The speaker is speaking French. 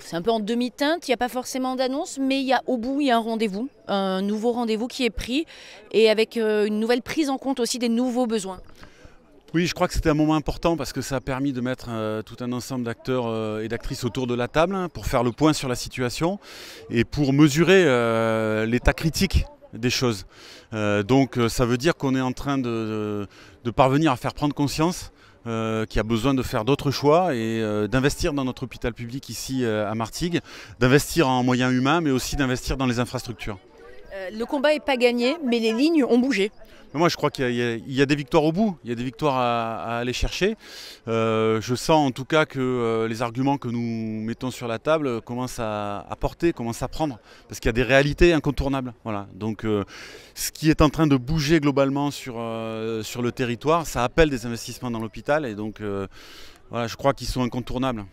c'est un peu en demi-teinte, il n'y a pas forcément d'annonce, mais il y a, au bout, il y a un rendez-vous, un nouveau rendez-vous qui est pris, et avec euh, une nouvelle prise en compte aussi des nouveaux besoins. Oui, je crois que c'était un moment important parce que ça a permis de mettre euh, tout un ensemble d'acteurs euh, et d'actrices autour de la table hein, pour faire le point sur la situation et pour mesurer l'état critique des choses. donc ça veut dire qu'on est en train de, parvenir à faire prendre conscience euh, qui a besoin de faire d'autres choix et euh, d'investir dans notre hôpital public ici euh, à Martigues, d'investir en moyens humains, mais aussi d'investir dans les infrastructures. Euh, le combat n'est pas gagné, mais les lignes ont bougé. Moi, je crois qu'il y, a des victoires au bout, il y a des victoires à, aller chercher. Euh, je sens en tout cas que euh, les arguments que nous mettons sur la table commencent à, porter, commencent à prendre, parce qu'il y a des réalités incontournables. Voilà. Donc, ce qui est en train de bouger globalement sur, sur le territoire, ça appelle des investissements dans l'hôpital, et donc, voilà, je crois qu'ils sont incontournables.